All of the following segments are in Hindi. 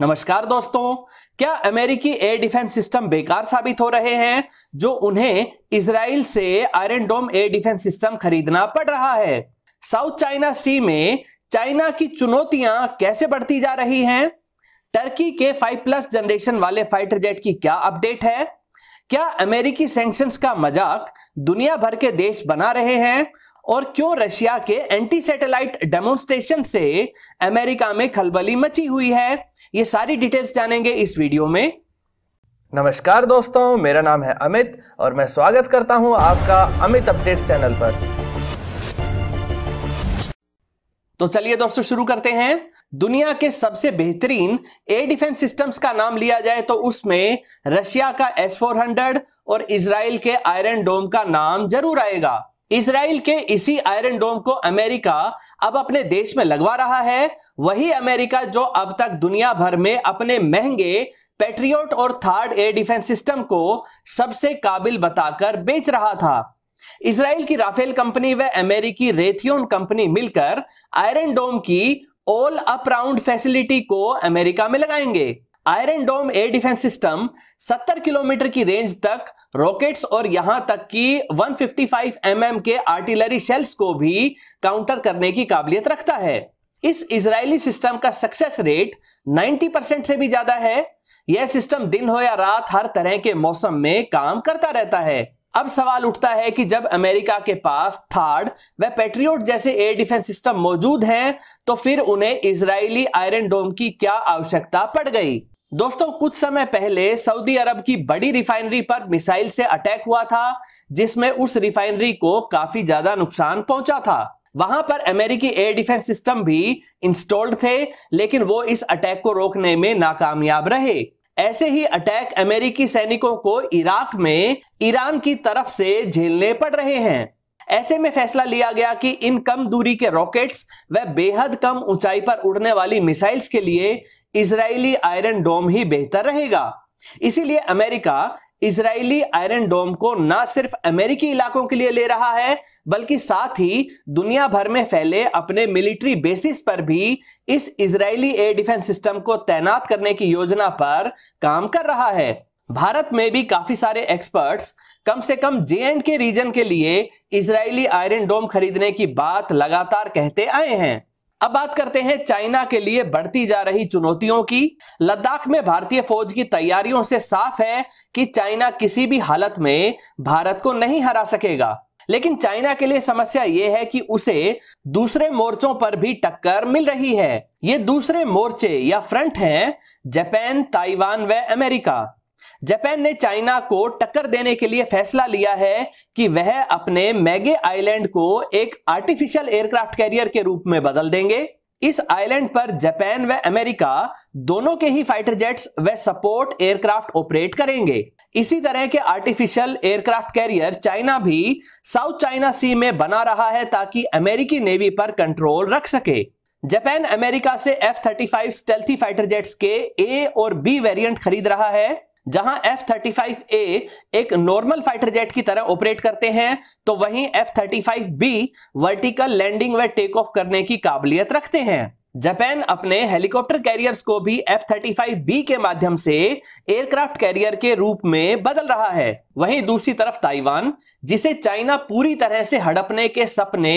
नमस्कार दोस्तों क्या अमेरिकी एयर डिफेंस सिस्टम बेकार साबित हो रहे हैं जो उन्हें इसराइल से iron dome air defence system खरीदना पड़ रहा है साउथ चाइना सी में चाइना की चुनौतियां कैसे बढ़ती जा रही हैं टर्की के 5 प्लस जनरेशन वाले फाइटर जेट की क्या अपडेट है क्या अमेरिकी सेंक्शन का मजाक दुनिया भर के देश बना रहे हैं और क्यों रशिया के एंटी सैटेलाइट डेमोन्स्ट्रेशन से अमेरिका में खलबली मची हुई है ये सारी डिटेल्स जानेंगे इस वीडियो में नमस्कार दोस्तों मेरा नाम है अमित और मैं स्वागत करता हूं आपका अमित अपडेट्स चैनल पर तो चलिए दोस्तों शुरू करते हैं दुनिया के सबसे बेहतरीन एयर डिफेंस सिस्टम्स का नाम लिया जाए तो उसमें रशिया का एस फोर और इसराइल के आयरन डोम का नाम जरूर आएगा इसराइल के इसी आयरन डोम को अमेरिका अब अपने देश में लगवा रहा है वही अमेरिका जो अब तक दुनिया भर में अपने महंगे पेट्रियोट और थर्ड एयर डिफेंस सिस्टम को सबसे काबिल बताकर बेच रहा था इसराइल की राफेल कंपनी व अमेरिकी रेथियोन कंपनी मिलकर आयरन डोम की ऑल अप राउंड फैसिलिटी को अमेरिका में लगाएंगे iron dome air defence system 70 kilometre की रेंज तक रॉकेट्स और यहां तक कि 155 एमएम mm के आर्टिलरी शेल्स को भी काउंटर करने की काबिलियत रखता है इस इजरायली सिस्टम का सक्सेस रेट 90 परसेंट से भी ज्यादा है यह सिस्टम दिन हो या रात हर तरह के मौसम में काम करता रहता है अब सवाल उठता है कि जब अमेरिका के पास थार्ड व पेट्रियोट जैसे एयर डिफेंस सिस्टम मौजूद हैं तो फिर उन्हें इजरायली आयरन डोम की क्या आवश्यकता पड़ गई दोस्तों कुछ समय पहले सऊदी अरब की बड़ी रिफाइनरी पर मिसाइल से अटैक हुआ था जिसमें उस रिफाइनरी को काफी ज्यादा नुकसान पहुंचा था वहां पर अमेरिकी एयर डिफेंस सिस्टम भी इंस्टॉल्ड थे लेकिन वो इस अटैक को रोकने में नाकामयाब रहे ऐसे ही अटैक अमेरिकी सैनिकों को इराक में ईरान की तरफ से झेलने पड़ रहे हैं ऐसे में फैसला लिया गया कि इन कम दूरी के रॉकेट्स व बेहद कम ऊंचाई पर उड़ने वाली मिसाइल्स के लिए इसराइली आयरन डोम ही बेहतर रहेगा इसीलिए अमेरिका इसराइली आयरन डोम को ना सिर्फ अमेरिकी इलाकों के लिए ले रहा है बल्कि साथ ही दुनिया भर में फैले अपने मिलिट्री बेसिस पर भी इस इसराइली एयर डिफेंस सिस्टम को तैनात करने की योजना पर काम कर रहा है भारत में भी काफी सारे एक्सपर्ट्स कम से कम जे एंड के रीजन के लिए इसराइली आयरन डोम खरीदने की बात लगातार कहते आए हैं अब बात करते हैं चाइना के लिए बढ़ती जा रही चुनौतियों की लद्दाख में भारतीय फौज की तैयारियों से साफ है कि चाइना किसी भी हालत में भारत को नहीं हरा सकेगा लेकिन चाइना के लिए समस्या यह है कि उसे दूसरे मोर्चों पर भी टक्कर मिल रही है ये दूसरे मोर्चे या फ्रंट हैं जापान ताइवान व अमेरिका जापान ने चाइना को टक्कर देने के लिए फैसला लिया है कि वह अपने मैगे आइलैंड को एक आर्टिफिशियल एयरक्राफ्ट कैरियर के रूप में बदल देंगे इस आइलैंड पर जापान व अमेरिका दोनों के ही फाइटर जेट्स व सपोर्ट एयरक्राफ्ट ऑपरेट करेंगे इसी तरह के आर्टिफिशियल एयरक्राफ्ट कैरियर चाइना भी साउथ चाइना सी में बना रहा है ताकि अमेरिकी नेवी पर कंट्रोल रख सके जापान अमेरिका से F thirty five stealthy fighter jets के ए और बी वेरिएंट खरीद रहा है जहां फाइव ए एक नॉर्मल फाइटर जेट की तरह ऑपरेट करते हैं तो वहीं फाइव बी वर्टिकल लैंडिंग व टेक ऑफ करने की काबिलियत रखते हैं जापान अपने हेलीकॉप्टर कैरियर्स को भी एफ थर्टी फाइव बी के माध्यम से एयरक्राफ्ट कैरियर के रूप में बदल रहा है वहीं दूसरी तरफ ताइवान जिसे चाइना पूरी तरह से हड़पने के सपने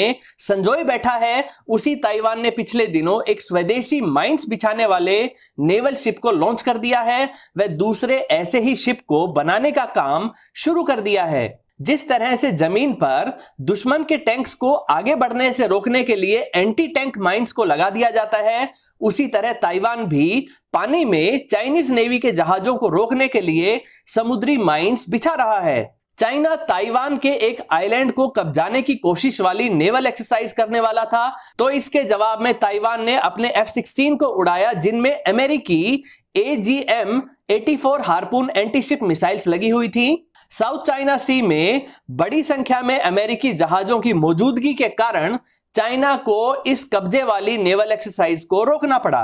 संजोए बैठा है उसी ताइवान ने पिछले दिनों एक स्वदेशी माइंस बिछाने वाले नेवल शिप को लॉन्च कर दिया है वह दूसरे ऐसे ही शिप को बनाने का काम शुरू कर दिया है जिस तरह से जमीन पर दुश्मन के टैंक्स को आगे बढ़ने से रोकने के लिए एंटी टैंक माइंस को लगा दिया जाता है उसी तरह ताइवान भी पानी में चाइनीज नेवी के जहाजों को रोकने के लिए समुद्री माइंस बिछा रहा है चाइना ताइवान के एक आइलैंड को कब्जाने की कोशिश वाली नेवल एक्सरसाइज करने वाला था तो इसके जवाब में ताइवान ने अपने एफ सिक्सटीन को उड़ाया जिनमें अमेरिकी A G M eighty four Harpoon anti ship missiles लगी हुई थी साउथ चाइना सी में बड़ी संख्या में अमेरिकी जहाजों की मौजूदगी के कारण चाइना को इस कब्जे वाली नेवल एक्सरसाइज को रोकना पड़ा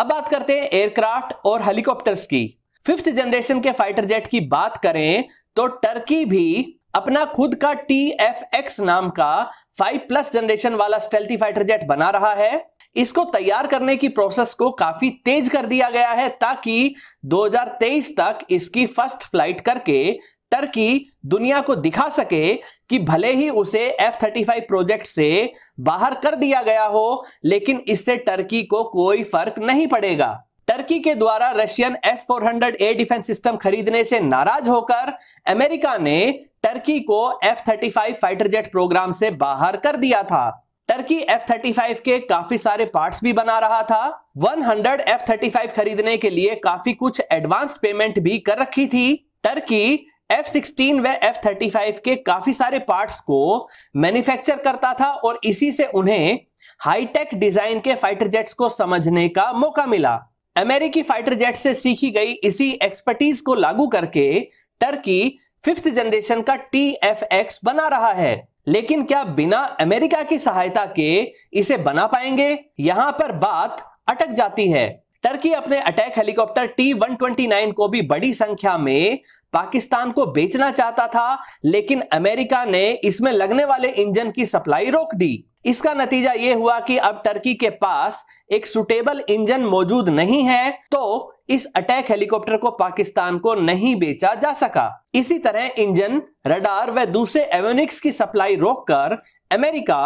अब बात करते हैं एयरक्राफ्ट और हेलीकॉप्टर्स की फिफ्थ जनरेशन के फाइटर जेट की बात करें तो टर्की भी अपना खुद का टी एफ एक्स नाम का फाइव प्लस जनरेशन वाला स्टेल्थी फाइटर जेट बना रहा है इसको तैयार करने की प्रोसेस को काफी तेज कर दिया गया है ताकि 2023 तक इसकी फर्स्ट फ्लाइट करके टर्की दुनिया को दिखा सके कि भले ही उसे एफ थर्टी फाइव प्रोजेक्ट से बाहर कर दिया गया हो लेकिन इससे टर्की को कोई फर्क नहीं पड़ेगा टर्की के द्वारा Russian S four hundred A defence system खरीदने से नाराज होकर अमेरिका ने टर्की को F thirty five fighter jet programme से बाहर कर दिया था टर्की एफ थर्टी फाइव के काफी सारे पार्ट्स भी बना रहा था 100 एफ थर्टी फाइव खरीदने के लिए काफी कुछ एडवांस पेमेंट भी कर रखी थी टर्की F-16 व F-35 के काफी सारे पार्ट्स को मैन्युफैक्चर करता था और इसी से उन्हें हाईटेक डिजाइन के फाइटर जेट्स को समझने का मौका मिला अमेरिकी फाइटर जेट से सीखी गई इसी एक्सपर्टीज को लागू करके टर्की फिफ्थ जनरेशन का टी एफ एक्स बना रहा है लेकिन क्या बिना अमेरिका की सहायता के इसे बना पाएंगे यहां पर बात अटक जाती है टर्की अपने अटैक हेलीकॉप्टर टी 129 को भी बड़ी संख्या में पाकिस्तान को बेचना चाहता था लेकिन अमेरिका ने इसमें लगने वाले इंजन की सप्लाई रोक दी इसका नतीजा यह हुआ कि अब टर्की के पास एक सुटेबल इंजन मौजूद नहीं है तो इस अटैक हेलीकॉप्टर को पाकिस्तान को नहीं बेचा जा सका इसी तरह इंजन रडार व दूसरे एवोनिक्स की सप्लाई रोककर अमेरिका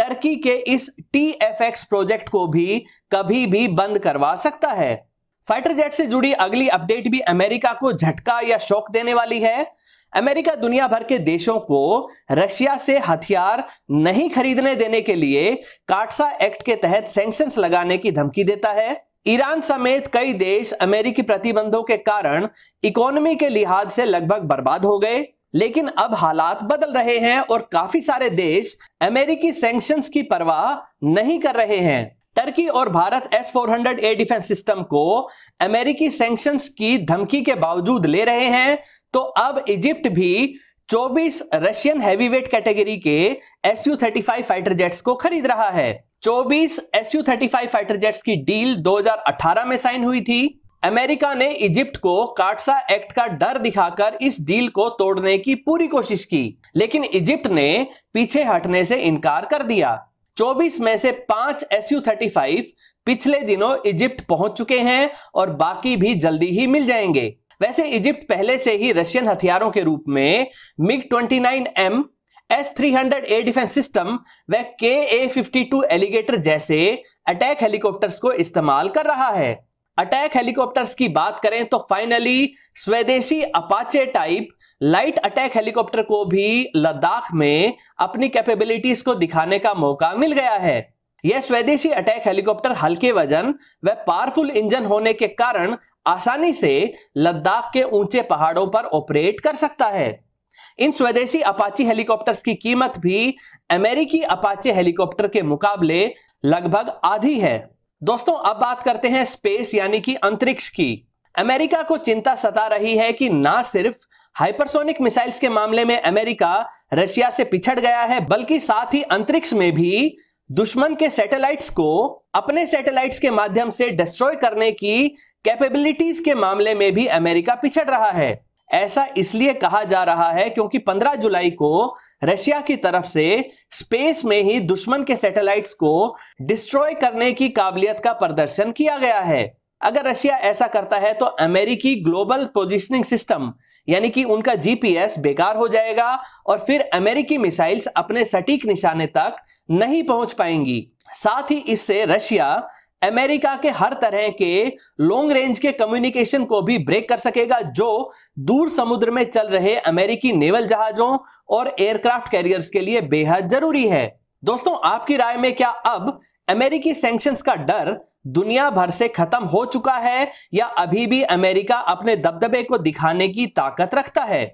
टर्की के इस टी प्रोजेक्ट को भी कभी भी बंद करवा सकता है फाइटर जेट से जुड़ी अगली अपडेट भी अमेरिका को झटका या शौक देने वाली है अमेरिका दुनिया भर के देशों को रशिया से हथियार नहीं खरीदने देने के लिए काटसा एक्ट के तहत सेंक्शन लगाने की धमकी देता है ईरान समेत कई देश अमेरिकी प्रतिबंधों के कारण इकोनॉमी के लिहाज से लगभग बर्बाद हो गए लेकिन अब हालात बदल रहे हैं और काफी सारे देश अमेरिकी सेंक्शन की परवाह नहीं कर रहे हैं टर्की और Bharat S four hundred A defence system को अमेरिकी सैंक्शंस की धमकी के बावजूद ले रहे हैं तो अब इजिप्ट भी 24 रशियन हैवीवेट कैटेगरी के एस यू फाइटर जेट्स को खरीद रहा है 24 S U thirty five fighter jets की डील 2018 में साइन हुई थी अमेरिका ने इजिप्ट को काटसा एक्ट का डर दिखाकर इस डील को तोड़ने की पूरी कोशिश की लेकिन इजिप्ट ने पीछे हटने से इनकार कर दिया 24 में से पांच एस यू थर्टी फाइव पिछले दिनों इजिप्ट पहुंच चुके हैं और बाकी भी जल्दी ही मिल जाएंगे वैसे इजिप्ट पहले से ही रशियन हथियारों के रूप में MiG 29 M S three hundred A defence system व K A fifty two alligator जैसे अटैक हेलीकॉप्टर्स को इस्तेमाल कर रहा है अटैक हेलीकॉप्टर्स की बात करें तो फाइनली स्वदेशी Apache type light attack helicopter को भी लद्दाख में अपनी कैपेबिलिटीज को दिखाने का मौका मिल गया है यह स्वदेशी अटैक हेलीकॉप्टर हल्के वजन व पावरफुल इंजन होने के कारण आसानी से लद्दाख के ऊंचे पहाड़ों पर ऑपरेट कर सकता है इन स्वदेशी अपाची हेलीकॉप्टर्स की कीमत भी अमेरिकी अपाचे हेलीकॉप्टर के मुकाबले लगभग आधी है दोस्तों अब बात करते हैं स्पेस यानी कि अंतरिक्ष की अमेरिका को चिंता सता रही है कि ना सिर्फ हाइपरसोनिक मिसाइल्स के मामले में अमेरिका रशिया से पिछड़ गया है बल्कि साथ ही अंतरिक्ष में भी दुश्मन के सैटेलाइट्स को अपने सैटेलाइट्स के माध्यम से डिस्ट्रॉय करने की कैपेबिलिटीज के मामले में भी अमेरिका पिछड़ रहा है ऐसा इसलिए कहा जा रहा है क्योंकि 15 जुलाई को रशिया की तरफ से स्पेस में ही दुश्मन के सैटेलाइट्स को डिस्ट्रॉय करने की काबिलियत का प्रदर्शन किया गया है अगर रशिया ऐसा करता है तो अमेरिकी ग्लोबल पोजिशनिंग सिस्टम यानी कि उनका जीपीएस बेकार हो जाएगा और फिर अमेरिकी मिसाइल्स अपने सटीक निशाने तक नहीं पहुंच पाएंगी साथ ही इससे रशिया अमेरिका के हर तरह के लॉन्ग रेंज के कम्युनिकेशन को भी ब्रेक कर सकेगा जो दूर समुद्र में चल रहे अमेरिकी नेवल जहाजों और एयरक्राफ्ट कैरियर्स के लिए बेहद जरूरी है दोस्तों आपकी राय में क्या अब अमेरिकी सैंक्शंस का डर दुनिया भर से खत्म हो चुका है या अभी भी अमेरिका अपने दबदबे को दिखाने की ताकत रखता है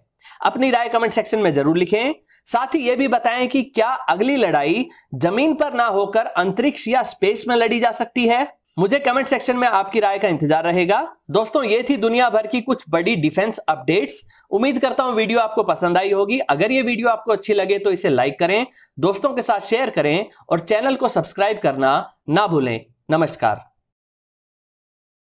अपनी राय कमेंट सेक्शन में जरूर लिखें साथ ही यह भी बताएं कि क्या अगली लड़ाई जमीन पर ना होकर अंतरिक्ष या स्पेस में लड़ी जा सकती है मुझे कमेंट सेक्शन में आपकी राय का इंतजार रहेगा दोस्तों ये थी दुनिया भर की कुछ बड़ी डिफेंस अपडेट्स उम्मीद करता हूं वीडियो आपको पसंद आई होगी अगर ये वीडियो आपको अच्छी लगे तो इसे लाइक करें दोस्तों के साथ शेयर करें और चैनल को सब्सक्राइब करना ना भूलें नमस्कार